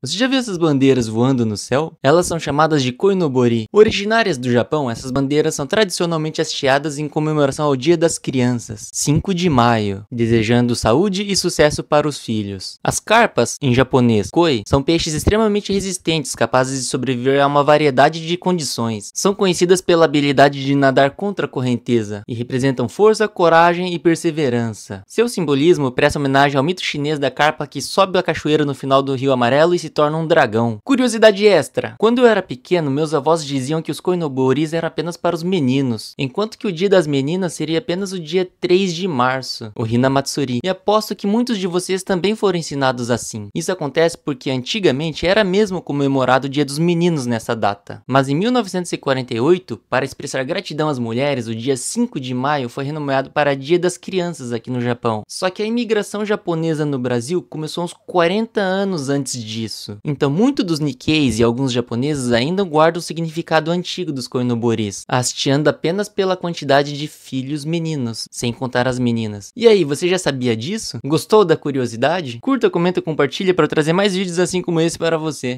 Você já viu essas bandeiras voando no céu? Elas são chamadas de koinobori. Originárias do Japão, essas bandeiras são tradicionalmente hasteadas em comemoração ao Dia das Crianças, 5 de maio, desejando saúde e sucesso para os filhos. As carpas, em japonês koi, são peixes extremamente resistentes, capazes de sobreviver a uma variedade de condições. São conhecidas pela habilidade de nadar contra a correnteza e representam força, coragem e perseverança. Seu simbolismo presta homenagem ao mito chinês da carpa que sobe a cachoeira no final do Rio Amarelo e se se torna um dragão. Curiosidade extra: quando eu era pequeno, meus avós diziam que os koinoburis eram apenas para os meninos, enquanto que o dia das meninas seria apenas o dia 3 de março, o Hinamatsuri. E aposto que muitos de vocês também foram ensinados assim. Isso acontece porque antigamente era mesmo comemorado o dia dos meninos nessa data. Mas em 1948, para expressar gratidão às mulheres, o dia 5 de maio foi renomeado para Dia das Crianças aqui no Japão. Só que a imigração japonesa no Brasil começou uns 40 anos antes disso isso. Então, muito dos Nikkeis e alguns japoneses ainda guardam o significado antigo dos koinoboris, hasteando apenas pela quantidade de filhos meninos, sem contar as meninas. E aí, você já sabia disso? Gostou da curiosidade? Curta, comenta, compartilha para trazer mais vídeos assim como esse para você.